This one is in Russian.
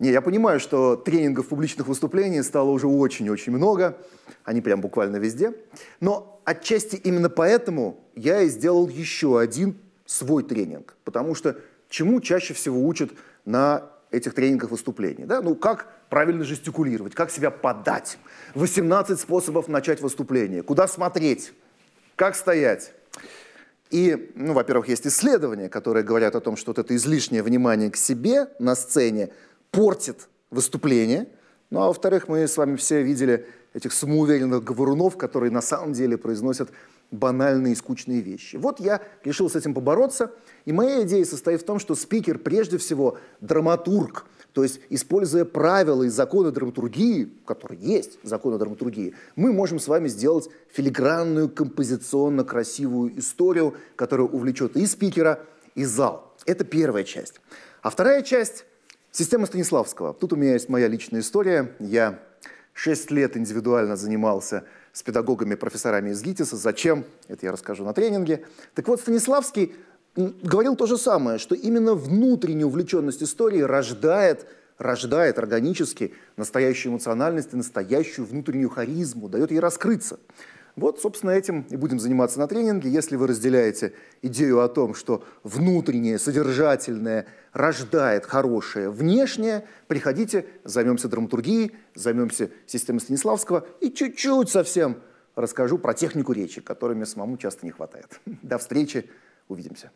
Не, я понимаю, что тренингов публичных выступлений стало уже очень-очень много, они прям буквально везде. Но отчасти именно поэтому я и сделал еще один свой тренинг, потому что чему чаще всего учат на этих тренингах выступлений? Да? Ну, как правильно жестикулировать, как себя подать, 18 способов начать выступление, куда смотреть, как стоять. И, ну, во-первых, есть исследования, которые говорят о том, что вот это излишнее внимание к себе на сцене – портит выступление. Ну а во-вторых, мы с вами все видели этих самоуверенных говорунов, которые на самом деле произносят банальные и скучные вещи. Вот я решил с этим побороться, и моя идея состоит в том, что спикер прежде всего драматург, то есть, используя правила и законы драматургии, которые есть, законы драматургии, мы можем с вами сделать филигранную, композиционно красивую историю, которая увлечет и спикера, и зал. Это первая часть. А вторая часть Система Станиславского. Тут у меня есть моя личная история. Я шесть лет индивидуально занимался с педагогами, профессорами из ГИТИСа. Зачем? Это я расскажу на тренинге. Так вот, Станиславский говорил то же самое, что именно внутренняя увлеченность истории рождает рождает органически настоящую эмоциональность и настоящую внутреннюю харизму, дает ей раскрыться. Вот, собственно, этим и будем заниматься на тренинге. Если вы разделяете идею о том, что внутреннее, содержательное рождает хорошее внешнее, приходите, займемся драматургией, займемся системой Станиславского и чуть-чуть совсем расскажу про технику речи, которой мне самому часто не хватает. До встречи, увидимся.